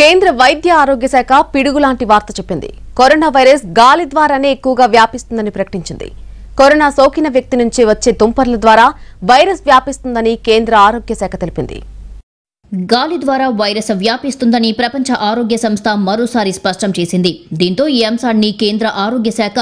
కేంద్ర వైద్య ఆరోగ్య శాఖ పిడుగులాంటి వార్త చెప్పింది కరోనా వైరస్ గాలి ద్వారానే ఎక్కువగా వ్యాపిస్తుందని ప్రకటించింది కరోనా సోకిన వ్యక్తి నుంచి వచ్చే తుంపర్ల ద్వారా వైరస్ వ్యాపిస్తుందని కేంద్ర ఆరోగ్య శాఖ తెలిపింది గాలి ద్వారా వైరస్ వ్యాపిస్తుందని ప్రపంచ ఆరోగ్య సంస్థ మరోసారి స్పష్టం చేసింది దీంతో ఈ అంశాన్ని కేంద్ర ఆరోగ్య శాఖ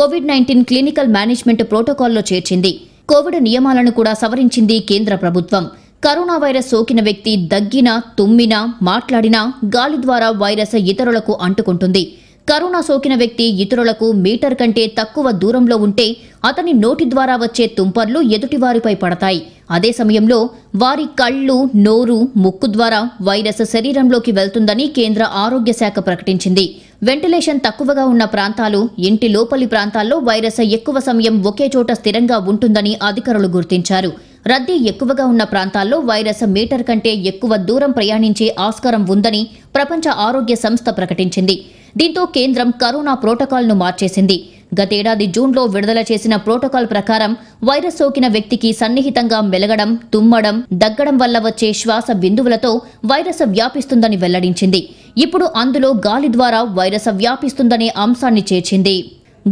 కోవిడ్ నైన్టీన్ క్లినికల్ మేనేజ్మెంట్ ప్రోటోకాల్లో చేర్చింది కోవిడ్ నియమాలను కూడా సవరించింది కేంద్ర ప్రభుత్వం కరోనా వైరస్ సోకిన వ్యక్తి దగ్గినా తుమ్మినా మాట్లాడినా గాలి ద్వారా వైరస్ ఇతరులకు అంటుకుంటుంది కరోనా సోకిన వ్యక్తి ఇతరులకు మీటర్ కంటే తక్కువ దూరంలో ఉంటే అతని నోటి ద్వారా వచ్చే తుంపర్లు ఎదుటివారిపై పడతాయి అదే సమయంలో వారి కళ్ళు నోరు ముక్కు ద్వారా వైరస్ శరీరంలోకి వెళ్తుందని కేంద్ర ఆరోగ్య శాఖ ప్రకటించింది వెంటిలేషన్ తక్కువగా ఉన్న ప్రాంతాలు ఇంటి లోపలి ప్రాంతాల్లో వైరస్ ఎక్కువ సమయం ఒకే చోట స్థిరంగా ఉంటుందని అధికారులు గుర్తించారు రద్దీ ఎక్కువగా ఉన్న ప్రాంతాల్లో వైరస్ మీటర్ కంటే ఎక్కువ దూరం ప్రయాణించే ఆస్కారం ఉందని ప్రపంచ ఆరోగ్య సంస్థ ప్రకటించింది దీంతో కేంద్రం కరోనా ప్రోటోకాల్ను మార్చేసింది గతేడాది జూన్లో విడుదల చేసిన ప్రోటోకాల్ ప్రకారం వైరస్ సోకిన వ్యక్తికి సన్నిహితంగా మెలగడం తుమ్మడం దగ్గడం వల్ల వచ్చే శ్వాస బిందువులతో వైరస్ వ్యాపిస్తుందని వెల్లడించింది ఇప్పుడు అందులో గాలి ద్వారా వైరస్ వ్యాపిస్తుందనే అంశాన్ని చేర్చింది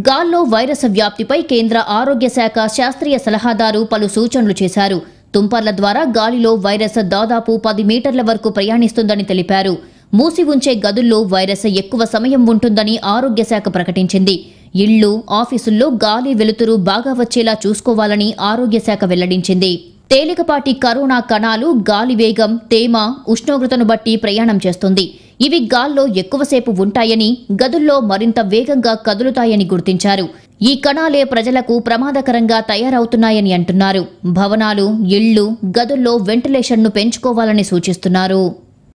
గాల్లో వైరస్ వ్యాప్తిపై కేంద్ర ఆరోగ్య శాఖ శాస్త్రీయ సలహాదారు పలు సూచనలు చేశారు తుంపర్ల ద్వారా గాలిలో వైరస్ దాదాపు పది మీటర్ల వరకు ప్రయాణిస్తుందని తెలిపారు మూసి ఉంచే గదుల్లో వైరస్ ఎక్కువ సమయం ఉంటుందని ఆరోగ్య శాఖ ప్రకటించింది ఇళ్లు ఆఫీసుల్లో గాలి వెలుతురు బాగా వచ్చేలా చూసుకోవాలని ఆరోగ్య శాఖ వెల్లడించింది తేలికపాటి కరోనా కణాలు గాలి వేగం తేమ ఉష్ణోగ్రతను బట్టి ప్రయాణం చేస్తుంది ఇవి గాల్లో ఎక్కువసేపు ఉంటాయని గదుల్లో మరింత వేగంగా కదులుతాయని గుర్తించారు ఈ కణాలే ప్రజలకు ప్రమాదకరంగా తయారవుతున్నాయని అంటున్నారు భవనాలు ఇళ్లు గదుల్లో వెంటిలేషన్ను పెంచుకోవాలని సూచిస్తున్నారు